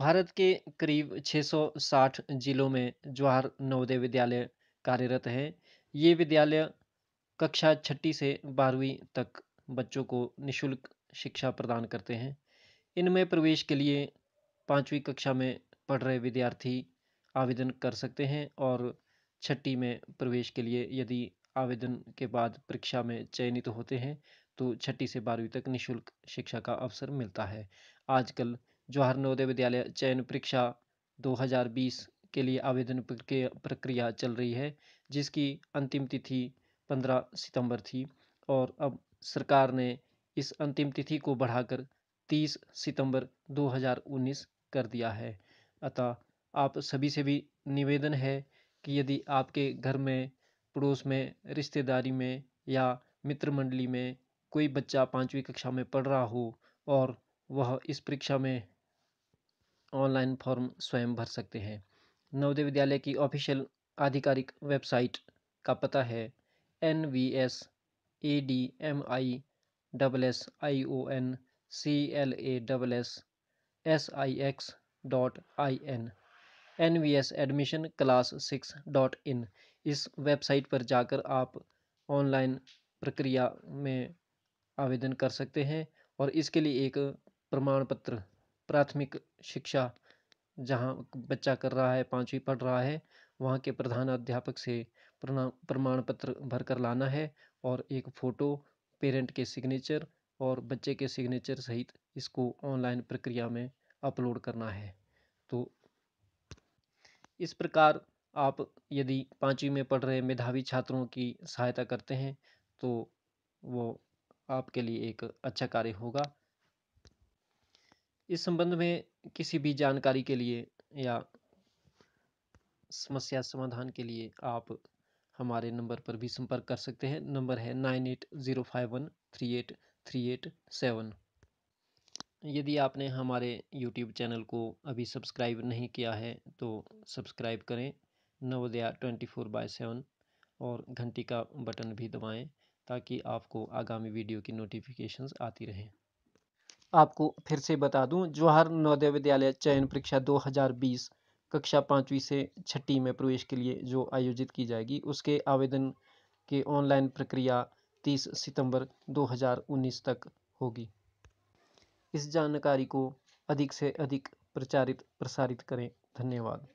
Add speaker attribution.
Speaker 1: भारत के करीब 660 जिलों में जवाहर नवोदय विद्यालय कार्यरत हैं ये विद्यालय कक्षा छठी से बारहवीं तक बच्चों को निशुल्क शिक्षा प्रदान करते हैं इनमें प्रवेश के लिए पाँचवीं कक्षा में पढ़ रहे विद्यार्थी आवेदन कर सकते हैं और छठी में प्रवेश के लिए यदि आवेदन के बाद परीक्षा में चयनित होते हैं तो छठी से बारहवीं तक निशुल्क शिक्षा का अवसर मिलता है आजकल जवाहर नवोदय विद्यालय चयन परीक्षा 2020 के लिए आवेदन प्रक्रिया चल रही है जिसकी अंतिम तिथि 15 सितंबर थी और अब सरकार ने इस अंतिम तिथि को बढ़ाकर 30 सितंबर 2019 कर दिया है अतः आप सभी से भी निवेदन है कि यदि आपके घर में पड़ोस में रिश्तेदारी में या मित्र मंडली में कोई बच्चा पाँचवीं कक्षा में पढ़ रहा हो और वह इस परीक्षा में ऑनलाइन फॉर्म स्वयं भर सकते हैं नवोदय विद्यालय की ऑफिशियल आधिकारिक वेबसाइट का पता है N V S A D M I double S I O N C L A double S S I X dot I N N V S admission class six dot in इस वेबसाइट पर जाकर आप online प्रक्रिया में आवेदन कर सकते हैं और इसके लिए एक प्रमाण पत्र प्राथमिक शिक्षा जहाँ बच्चा कर रहा है पाँचवीं पढ़ रहा है वहाँ के प्रधान अध्यापक से प्रमाण पत्र भर कर लाना है और एक फ़ोटो पेरेंट के सिग्नेचर और बच्चे के सिग्नेचर सहित इसको ऑनलाइन प्रक्रिया में अपलोड करना है तो इस प्रकार आप यदि पाँचवीं में पढ़ रहे मेधावी छात्रों की सहायता करते हैं तो वो आपके लिए एक अच्छा कार्य होगा इस संबंध में किसी भी जानकारी के लिए या समस्या समाधान के लिए आप हमारे नंबर पर भी संपर्क कर सकते हैं नंबर है nine eight zero five one three eight three eight seven यदि आपने हमारे यूट्यूब चैनल को अभी सब्सक्राइब नहीं किया है तो सब्सक्राइब करें Navodaya twenty four by seven और घंटी का बटन भी दबाएं ताकि आपको आगामी वीडियो की नोटिफिकेशंस आती रहें आपको फिर से बता दूं जवाहर नवोदय विद्यालय चयन परीक्षा 2020 कक्षा पाँचवीं से छठी में प्रवेश के लिए जो आयोजित की जाएगी उसके आवेदन के ऑनलाइन प्रक्रिया 30 सितंबर 2019 तक होगी इस जानकारी को अधिक से अधिक प्रचारित प्रसारित करें धन्यवाद